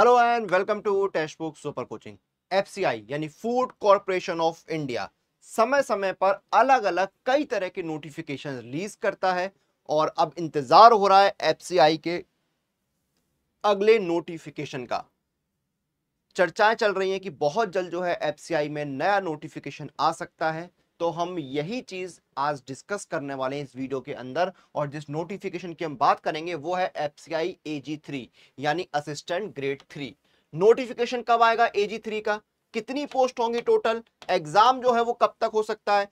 hello and welcome to text book super coaching FCI यानी food corporation of India समय समय पर अलग अलग कई तरह के नोटिफिकेशन रिलीज करता है और अब इंतजार हो रहा है एफसीआई के अगले नोटिफिकेशन का चर्चाएं चल रही हैं कि बहुत जल्द जो है एफसीआई में नया नोटिफिकेशन आ सकता है तो हम यही चीज़ आज डिस्कस करने वाले हैं इस वीडियो के अंदर और जिस नोटिफिकेशन की हम बात करेंगे वो है एफ सी यानी असिस्टेंट ग्रेड थ्री नोटिफिकेशन कब आएगा ए थ्री का कितनी पोस्ट होंगी टोटल एग्जाम जो है वो कब तक हो सकता है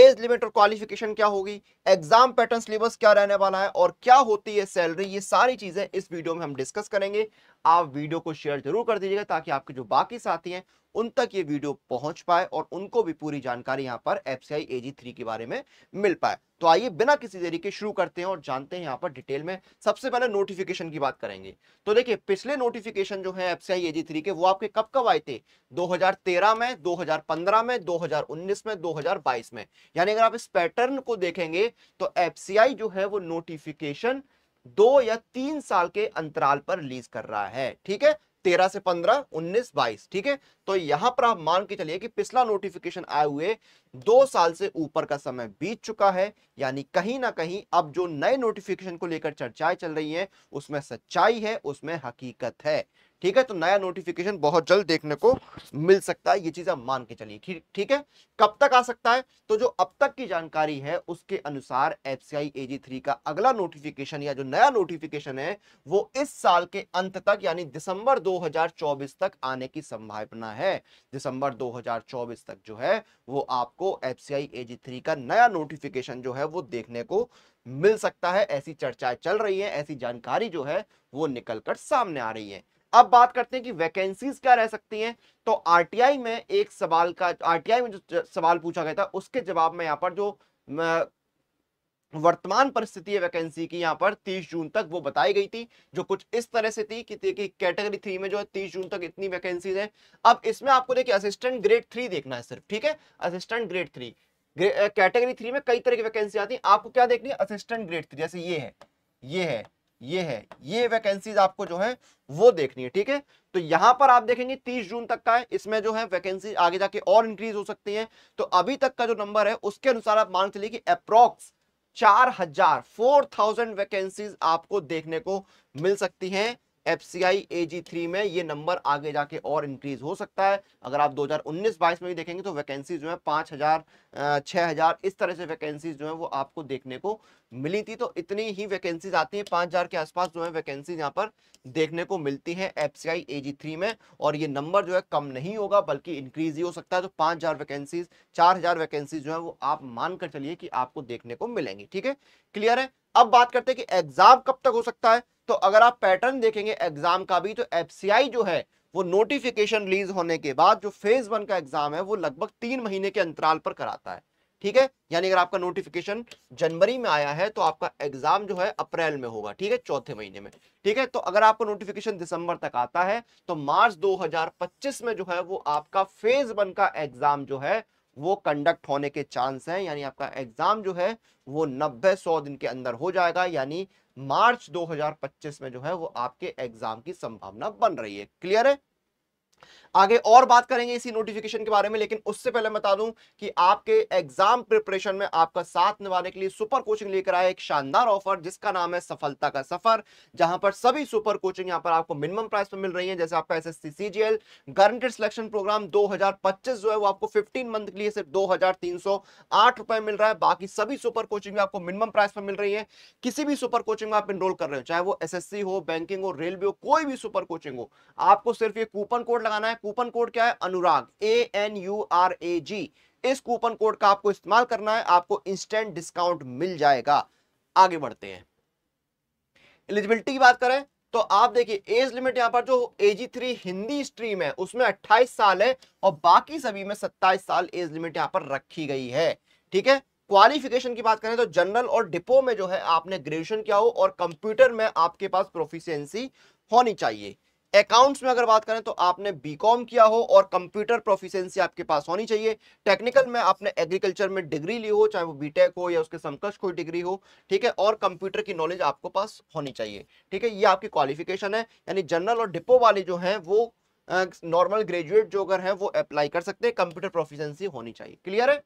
एज लिमिट और क्वालिफिकेशन क्या होगी एग्जाम पैटर्न सिलेबस क्या रहने वाला है और क्या होती है सैलरी ये सारी चीजें इस वीडियो में हम डिस्कस करेंगे आप वीडियो को शेयर जरूर कर दीजिएगा ताकि आपके जो बाकी साथी हैं उन तक ये वीडियो पहुंच पाए और उनको भी पूरी जानकारी यहाँ पर एफ सी आई के बारे में मिल पाए तो आइए बिना किसी देरी के शुरू करते हैं और जानते हैं यहाँ पर डिटेल में सबसे पहले नोटिफिकेशन की बात करेंगे तो देखिए पिछले नोटिफिकेशन जो है एफ सी थ्री के वो आपके कब कब आए थे 2013 में 2015 में 2019 में 2022 में यानी अगर आप इस पैटर्न को देखेंगे तो एफ जो है वो नोटिफिकेशन दो या तीन साल के अंतराल पर रिलीज कर रहा है ठीक है तेरह से पंद्रह उन्नीस बाईस ठीक है तो यहां पर आप मान के चलिए कि पिछला नोटिफिकेशन आए हुए दो साल से ऊपर का समय बीत चुका है यानी कहीं ना कहीं अब जो नए नोटिफिकेशन को लेकर चर्चाएं चल रही हैं उसमें सच्चाई है उसमें हकीकत है ठीक है तो नया नोटिफिकेशन बहुत जल्द देखने को मिल सकता है ये चीज आप मान के चलिए ठीक है कब तक आ सकता है तो जो अब तक की जानकारी है उसके अनुसार एफ सी थ्री का अगला नोटिफिकेशन या जो नया नोटिफिकेशन है वो इस साल के अंत तक यानी दिसंबर 2024 तक आने की संभावना है दिसंबर 2024 तक जो है वो आपको एफ सी थ्री का नया नोटिफिकेशन जो है वो देखने को मिल सकता है ऐसी चर्चाएं चल रही है ऐसी जानकारी जो है वो निकल कर सामने आ रही है अब बात करते हैं कि वैकेंसीज क्या रह सकती हैं तो आरटीआई में एक सवाल का आरटीआई में जो सवाल पूछा गया था उसके जवाब में यहाँ पर जो वर्तमान परिस्थिति है वैकेंसी की यहाँ पर 30 जून तक वो बताई गई थी जो कुछ इस तरह से थी कि देखिए कैटेगरी थ्री में जो है 30 जून तक इतनी वैकेंसीज हैं अब इसमें आपको देखिए असिस्टेंट ग्रेड थ्री देखना है सिर्फ ठीक है assistant grade three category three में कई तरह की वैकेंसी आती है आपको क्या देखनी है असिस्टेंट ग्रेड थ्री जैसे ये है ये है ये है ये वैकेंसीज आपको जो है वो देखनी है ठीक है तो यहां पर आप देखेंगे 30 जून तक का है इसमें जो है वैकेंसी आगे जाके और इंक्रीज हो सकती है तो अभी तक का जो नंबर है उसके अनुसार आप मान चलिए कि अप्रोक्स चार हजार फोर थाउजेंड वैकेंसीज आपको देखने को मिल सकती हैं एफ सी आई ए जी थ्री में ये नंबर आगे जाके और इंक्रीज हो सकता है अगर आप 2019-22 में भी देखेंगे तो वैकेंसी जो है पाँच हज़ार छः हज़ार इस तरह से वैकेंसीज जो है वो आपको देखने को मिली थी तो इतनी ही वैकेंसीज आती हैं पाँच हज़ार के आसपास जो है वैकेंसीज यहाँ पर देखने को मिलती हैं एफ सी आई ए जी थ्री में और ये नंबर जो है कम नहीं होगा बल्कि इंक्रीज ही हो सकता है तो पाँच हज़ार वैकेंसीज चार हज़ार वैकेंसीज जो है वो आप मान कर चलिए कि आपको देखने को मिलेंगी ठीक है क्लियर है अब बात करते हैं कि एग्जाम कब तक हो सकता है तो अगर आप पैटर्न देखेंगे एग्जाम का भी तो एफसीआई जो है वो नोटिफिकेशन रिलीज होने के बाद जो फेज वन का एग्जाम है वो लगभग तीन महीने के अंतराल पर कराता है ठीक है यानी अगर आपका नोटिफिकेशन जनवरी में आया है तो आपका एग्जाम जो है अप्रैल में होगा ठीक है चौथे महीने में ठीक है तो अगर आपको नोटिफिकेशन दिसंबर तक आता है तो मार्च 2025 में जो है वो आपका फेज वन का एग्जाम जो है वो कंडक्ट होने के चांस हैं यानी आपका एग्जाम जो है वो नब्बे सौ दिन के अंदर हो जाएगा यानी मार्च 2025 में जो है वो आपके एग्जाम की संभावना बन रही है क्लियर है आगे और बात करेंगे इसी नोटिफिकेशन के बारे में लेकिन उससे पहले बता दूं कि आपके एग्जाम प्रिपरेशन में आपका साथ निभाने के लिए सुपर कोचिंग लेकर आए एक शानदार ऑफर जिसका नाम है सफलता का सफर जहां पर सभी सुपर कोचिंग यहां पर आपको मिनिमम प्राइस पर मिल रही है जैसे आपका SSC CGL guaranteed selection program दो जो है वो आपको फिफ्टीन मंथ के लिए सिर्फ दो मिल रहा है बाकी सभी सुपर कोचिंग आपको मिनिमम प्राइस पर मिल रही है किसी भी सुपर कोचिंग में आप इनरोल कर रहे हो चाहे वो एस हो बैंकिंग हो रेलवे हो कोई भी सुपर कोचिंग हो आपको सिर्फ ये कूपन कोड लगाना है कूपन कोड क्या है Anurag A N U R A G इस कूपन कोड का आपको इस्तेमाल करना है आपको इंस्टेंट डिस्काउंट मिल जाएगा आगे बढ़ते हैं एलिजिबिलिटी की बात करें तो आप देखिए एज लिमिट यहां पर जो एजी थ्री हिंदी स्ट्रीम है उसमें 28 साल है और बाकी सभी में 27 साल एज लिमिट यहां पर रखी गई है ठीक है क्वालिफिकेशन की बात करें तो जनरल और डिपो में जो है आपने ग्रेजुएशन किया हो और कंप्यूटर में आपके पास प्रोफिशियंसी होनी चाहिए अकाउंट्स में अगर बात करें तो आपने बीकॉम किया हो और कंप्यूटर प्रोफिशिएंसी आपके पास होनी चाहिए टेक्निकल में आपने एग्रीकल्चर में डिग्री ली हो चाहे वो बीटेक हो या उसके समकक्ष कोई डिग्री हो ठीक है और कंप्यूटर की नॉलेज आपको पास होनी चाहिए ठीक है ये आपकी क्वालिफिकेशन है यानी जनरल और डिपो वाले जो हैं वो नॉर्मल ग्रेजुएट जो अगर है वो अप्लाई कर सकते हैं कंप्यूटर प्रोफिशेंसी होनी चाहिए क्लियर है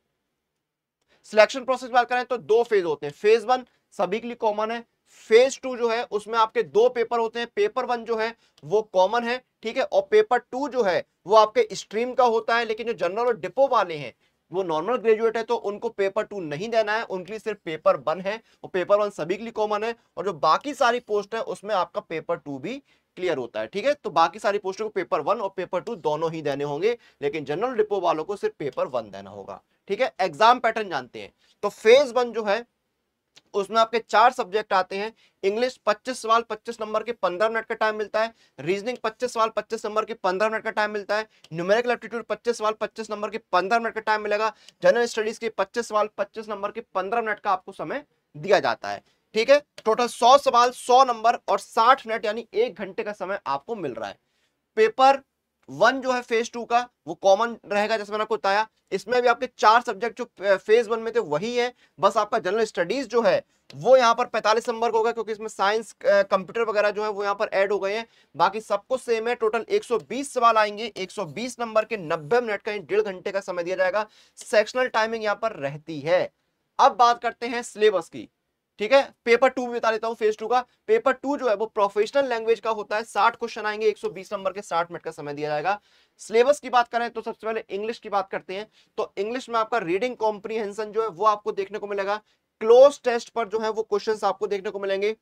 सिलेक्शन प्रोसेस बात करें तो दो फेज होते हैं फेज वन सभी के लिए कॉमन है फेज टू जो है उसमें आपके दो पेपर होते हैं पेपर वन जो है वो कॉमन है ठीक है और पेपर टू जो है वो आपके स्ट्रीम का होता है लेकिन जो जनरल और डिपो वाले हैं वो नॉर्मल ग्रेजुएट है तो उनको पेपर टू नहीं देना है उनके लिए सिर्फ पेपर वन है और पेपर वन सभी के लिए कॉमन है और जो बाकी सारी पोस्ट है उसमें आपका पेपर टू भी क्लियर होता है ठीक है तो बाकी सारी पोस्ट को पेपर वन और पेपर टू दोनों ही देने होंगे लेकिन जनरल डिपो वालों को सिर्फ पेपर वन देना होगा ठीक है एग्जाम पैटर्न जानते हैं तो फेज वन जो है उसमें आपके चार सब्जेक्ट आते हैं इंग्लिश 25 सवाल 25 नंबर के 15 मिनट का टाइम मिलता है रीजनिंग 25 सवाल 25 नंबर के 15 मिनट का टाइम मिलता है न्यूमेरिकल एप्टीट्यूड 25 सवाल 25 नंबर के 15 मिनट का टाइम मिलेगा जनरल स्टडीज के 25 सवाल 25 नंबर के 15 मिनट का आपको समय दिया जाता है ठीक है टोटल सौ सवाल सौ नंबर और साठ मिनट यानी एक घंटे का समय आपको मिल रहा है पेपर वन जो है फेज टू का वो कॉमन रहेगा जैसे मैंने आपको बताया इसमें भी आपके चार सब्जेक्ट जो फेज वन में थे वही है बस आपका जनरल स्टडीज जो है वो यहाँ पर 45 नंबर होगा क्योंकि इसमें साइंस कंप्यूटर वगैरह जो है वो यहाँ पर ऐड हो गए हैं बाकी सबको सेम है टोटल 120 सवाल आएंगे 120 नंबर के 90 मिनट का डेढ़ घंटे का समय दिया जाएगा सेक्शनल टाइमिंग यहाँ पर रहती है अब बात करते हैं सिलेबस की ठीक है पेपर टू भी बता देता हूँ फेज टू का पेपर टू जो है वो प्रोफेशनल लैंग्वेज का होता है साठ क्वेश्चन आएंगे एक नंबर के साठ मिनट का समय दिया जाएगा सिलेबस की बात करें तो सबसे पहले इंग्लिश की बात करते हैं तो इंग्लिश में आपका रीडिंग कॉम्प्रीहेंशन जो है वो आपको देखने को मिलेगा क्लोज टेस्ट पर जो है वो क्वेश्चन आपको देखने को मिलेंगे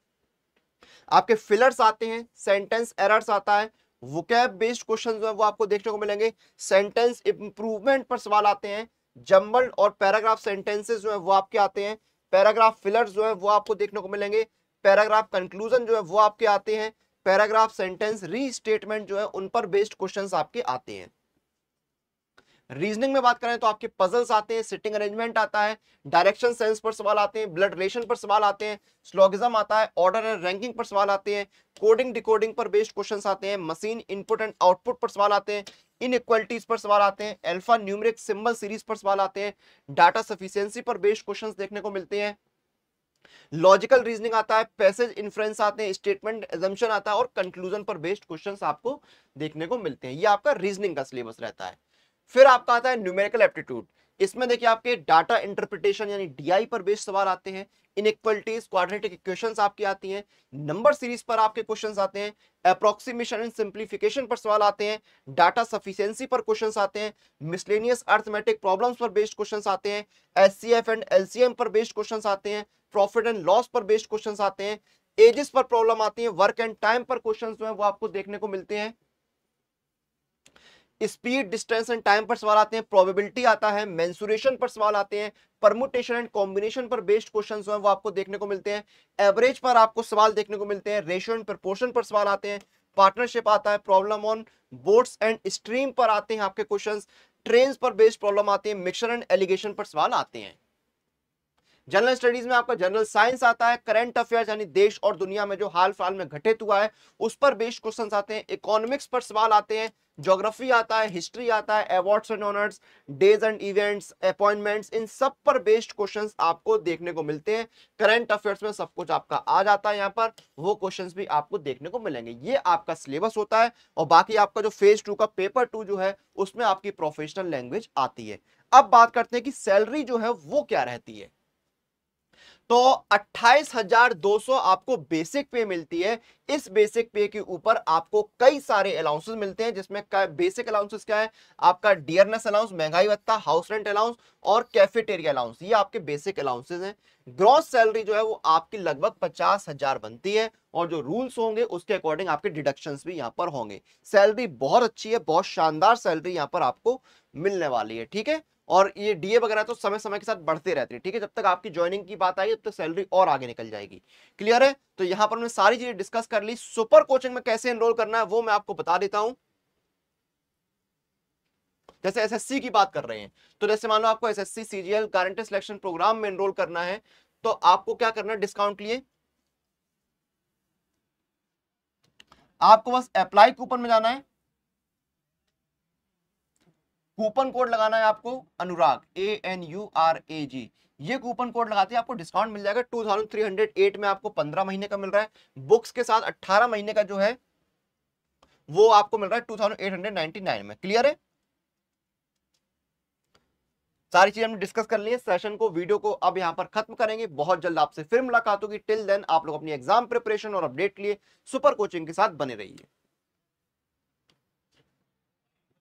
आपके फिलर्स आते हैं सेंटेंस एरर्स आता है वोकैब बेस्ड क्वेश्चन जो है वो आपको देखने को मिलेंगे सेंटेंस इंप्रूवमेंट पर सवाल आते हैं जम्बल और पैराग्राफ सेंटेंसेस जो है वो आपके आते हैं पैराग्राफ फिलर्स जो है वो आपको देखने को मिलेंगे पैराग्राफ कंक्लूजन जो है वो आपके आते हैं पैराग्राफ सेंटेंस री स्टेटमेंट जो है उन पर बेस्ड क्वेश्चन आपके आते हैं रीजनिंग में बात करें तो आपके पजल्स आते हैं सिटिंग अरेंजमेंट आता है डायरेक्शन सेंस पर सवाल आते हैं ब्लड रिलेशन पर सवाल आते हैं स्लॉगिज्म आता है ऑर्डर एंड रैंकिंग पर सवाल आते हैं कोडिंग डिकोडिंग पर बेस्ड क्वेश्चन आते हैं मशीन इनपुट एंड आउटपुट पर सवाल आते हैं इन इक्वलिटीज पर सवाल आते हैं एल्फा न्यूमरिक सिंबल सीरीज पर सवाल आते हैं डाटा सफिशियंसी पर बेस्ड क्वेश्चन देखने को मिलते हैं लॉजिकल रीजनिंग आता है पैसेज इन्फ्रेंस आते हैं स्टेटमेंट एजम्पन आता है और कंक्लूजन पर बेस्ड क्वेश्चंस आपको देखने को मिलते हैं ये आपका रीजनिंग का सिलेबस रहता है फिर आपका आता है न्यूमेरिकल एप्टीट्यूड इसमें देखिए आपके डाटा इंटरप्रिटेशन यानी डीआई पर बेस्ड सवाल आते हैं इनक्वलिटीज क्वाड्रेटिक इक्वेशंस आपकी आती हैं नंबर सीरीज पर आपके क्वेश्चंस आते हैं अप्रोक्सीमेशन एंड सिंप्लीफिकेशन पर सवाल आते हैं डाटा सफिशियंसी पर क्वेश्चंस आते हैं मिसलेनियस अर्थमेटिक प्रॉब्लम्स पर बेस्ड क्वेश्चंस आते हैं एससीएफ एंड एलसीएम पर बेस्ड क्वेश्चन आते हैं प्रॉफिट एंड लॉस पर बेस्ड क्वेश्चन आते हैं एजेस पर प्रॉब्लम आती है वर्क एंड टाइम पर क्वेश्चन जो है वो आपको देखने को मिलते हैं स्पीड डिस्टेंस एंड टाइम पर सवाल आते हैं प्रोबेबिलिटी आता है मेंसुरेशन पर सवाल आते हैं परमुटेशन एंड कॉम्बिनेशन पर बेस्ड क्वेश्चन जो है वो आपको देखने को मिलते हैं एवरेज पर आपको सवाल देखने को मिलते हैं रेशो एंड प्रपोर्शन पर सवाल आते हैं पार्टनरशिप आता है problem on boats and stream पर आते हैं आपके क्वेश्चन ट्रेन पर बेस्ड प्रॉब्लम आते हैं मिक्सर एंड एलिगेशन पर सवाल आते हैं जनरल स्टडीज में आपका जनरल साइंस आता है करंट अफेयर्स यानी देश और दुनिया में जो हाल फिलहाल में घटित हुआ है उस पर बेस्ड क्वेश्चन आते हैं इकोनॉमिक्स पर सवाल आते हैं ज्योग्राफी आता है हिस्ट्री आता है awards and honours days and events appointments इन सब पर बेस्ड क्वेश्चंस आपको देखने को मिलते हैं करंट अफेयर्स में सब कुछ आपका आ जाता है यहाँ पर वो क्वेश्चंस भी आपको देखने को मिलेंगे ये आपका सिलेबस होता है और बाकी आपका जो फेज टू का पेपर टू जो है उसमें आपकी प्रोफेशनल लैंग्वेज आती है अब बात करते हैं कि सैलरी जो है वो क्या रहती है तो 28,200 आपको बेसिक पे मिलती है इस बेसिक पे के ऊपर आपको कई सारे अलाउंसेस मिलते हैं जिसमें बेसिक अलाउंसेस क्या है आपका डियरनेस अलाउंस महंगाई भत्ता हाउस रेंट अलाउंस और कैफेटेरिया अलाउंस ये आपके बेसिक अलाउंसेस हैं ग्रॉस सैलरी जो है वो आपकी लगभग पचास हजार बनती है और जो रूल्स होंगे उसके अकॉर्डिंग आपके डिडक्शंस भी यहाँ पर होंगे सैलरी बहुत अच्छी है बहुत शानदार सैलरी यहाँ पर आपको मिलने वाली है ठीक है और ये डीए वगैरह तो समय समय के साथ बढ़ते रहते हैं ठीक है जब तक आपकी ज्वाइनिंग की बात आई तब तक सैलरी और आगे निकल जाएगी क्लियर है तो यहाँ पर हमने सारी चीजें डिस्कस कर ली सुपर कोचिंग में कैसे एनरोल करना है वो मैं आपको बता देता हूँ जैसे एसएससी की बात कर रहे हैं तो जैसे मान लो आपको S CGL C selection program में एनरोल करना है तो आपको क्या करना है डिस्काउंट लिए आपको बस अप्लाई कूपन में जाना है कूपन कोड लगाना है आपको Anurag A N U R A G ये कूपन कोड लगाते हैं आपको डिस्काउंट मिल जाएगा two thousand three hundred eight में आपको पंद्रह महीने का मिल रहा है बुक्स के साथ अट्ठारह महीने का जो है वो आपको मिल रहा है two thousand eight hundred ninety nine में क्लियर है सारी चीज हमने डिस्कस कर ली है सेशन को वीडियो को अब यहां पर खत्म करेंगे बहुत जल्द आपसे फिर मुलाकात होगी टिल देन आप लोग अपनी एग्जाम प्रिपरेशन और अपडेट लिए सुपर कोचिंग के साथ बने रहिए